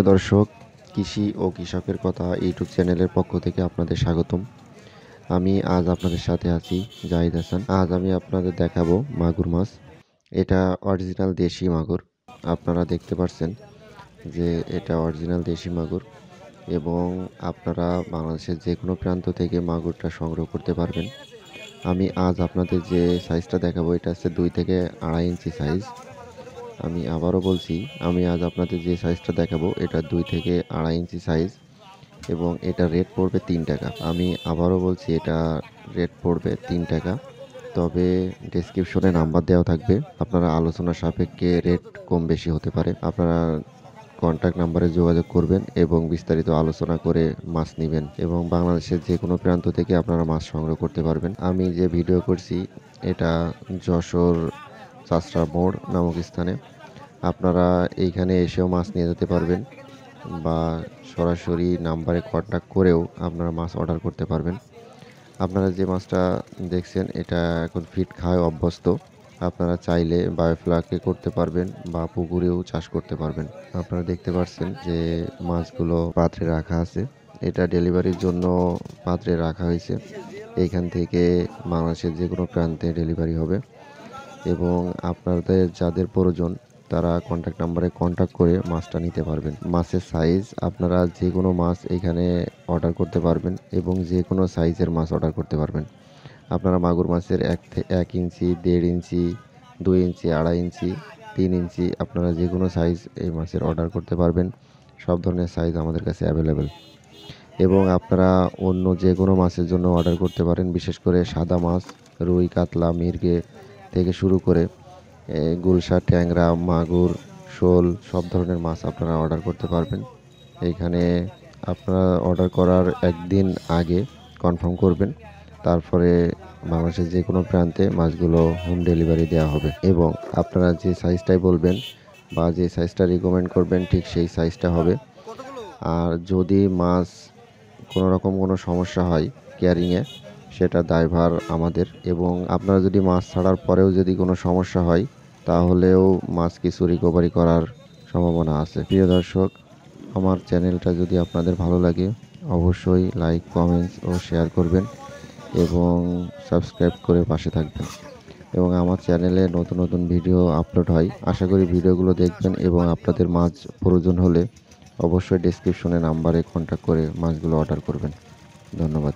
প্রিয় দর্শক কৃষি ও কৃষকের কথা ইউটিউব চ্যানেলের পক্ষ থেকে আপনাদের স্বাগতম আমি আজ আপনাদের সাথে আছি জাহিদ হাসান আজ আমি আপনাদের দেখাবো মাগুর মাছ এটা অরিজিনাল দেশি মাগুর আপনারা দেখতে পাচ্ছেন যে এটা অরিজিনাল দেশি মাগুর এবং আপনারা বাংলাদেশের যে কোনো প্রান্ত থেকে মাগুরটা সংগ্রহ করতে পারবেন আমি আজ আপনাদের যে সাইজটা দেখাবো এটা হচ্ছে দুই থেকে আড়াই ইঞ্চি সাইজ আমি আবারও বলছি আমি আজ আপনাদের যে সাইজটা দেখাবো এটা দুই থেকে আড়াই ইঞ্চি সাইজ এবং এটা রেট পড়বে তিন টাকা আমি আবারও বলছি এটা রেট পড়বে তিন টাকা তবে ডেসক্রিপশনে নাম্বার দেওয়া থাকবে আপনারা আলোচনা সাপেক্ষে রেট কম বেশি হতে পারে আপনারা কন্ট্যাক্ট নাম্বারে যোগাযোগ করবেন এবং বিস্তারিত আলোচনা করে মাছ নেবেন এবং বাংলাদেশের যে কোনো প্রান্ত থেকে আপনারা মাছ সংগ্রহ করতে পারবেন আমি যে ভিডিও করছি এটা যশোর চাষরা মোড় নামক স্থানে আপনারা এইখানে এসেও মাছ নিয়ে যেতে পারবেন বা সরাসরি নাম্বারে কন্ট্যাক্ট করেও আপনারা মাছ অর্ডার করতে পারবেন আপনারা যে মাছটা দেখছেন এটা এখন ফিট খায় অভ্যস্ত আপনারা চাইলে বায়োফ্লাকে করতে পারবেন বা পুকুরেও চাষ করতে পারবেন আপনারা দেখতে পাচ্ছেন যে মাছগুলো পাত্রে রাখা আছে এটা ডেলিভারির জন্য পাত্রে রাখা হয়েছে এইখান থেকে বাংলাদেশের যে কোনো প্রান্তে ডেলিভারি হবে এবং আপনাদের যাদের প্রয়োজন তারা কন্ট্যাক্ট নাম্বারে কন্ট্যাক্ট করে মাছটা নিতে পারবেন মাছের সাইজ আপনারা যে কোনো মাছ এখানে অর্ডার করতে পারবেন এবং যে কোনো সাইজের মাছ অর্ডার করতে পারবেন আপনারা মাগুর মাছের এক এক ইঞ্চি দেড় ইঞ্চি দুই ইঞ্চি আড়াই ইঞ্চি তিন ইঞ্চি আপনারা যে কোনো সাইজ এই মাছের অর্ডার করতে পারবেন সব ধরনের সাইজ আমাদের কাছে অ্যাভেলেবেল এবং আপনারা অন্য যে কোনো মাছের জন্য অর্ডার করতে পারেন বিশেষ করে সাদা মাছ রুই কাতলা মির্গে থেকে শুরু করে গুলশা ট্যাংরা মাগুর শোল সব ধরনের মাছ আপনারা অর্ডার করতে পারবেন এইখানে আপনারা অর্ডার করার একদিন আগে কনফার্ম করবেন তারপরে বাংলাদেশের যে কোনো প্রান্তে মাছগুলো হোম ডেলিভারি দেওয়া হবে এবং আপনারা যে সাইজটাই বলবেন বা যে সাইজটা রিকমেন্ড করবেন ঠিক সেই সাইজটা হবে আর যদি মাছ কোনো রকম কোনো সমস্যা হয় কেয়ারিংয়ে সেটা দায়ভার আমাদের এবং আপনারা যদি মাছ ছাড়ার পরেও যদি কোনো সমস্যা হয় তাহলেও মাছ কিছু রিকভারি করার সম্ভাবনা আছে প্রিয় দর্শক আমার চ্যানেলটা যদি আপনাদের ভালো লাগে অবশ্যই লাইক কমেন্টস ও শেয়ার করবেন এবং সাবস্ক্রাইব করে পাশে থাকবেন এবং আমার চ্যানেলে নতুন নতুন ভিডিও আপলোড হয় আশা করি ভিডিওগুলো দেখবেন এবং আপনাদের মাছ প্রয়োজন হলে অবশ্যই ডিসক্রিপশনে নাম্বারে কন্ট্যাক্ট করে মাছগুলো অর্ডার করবেন ধন্যবাদ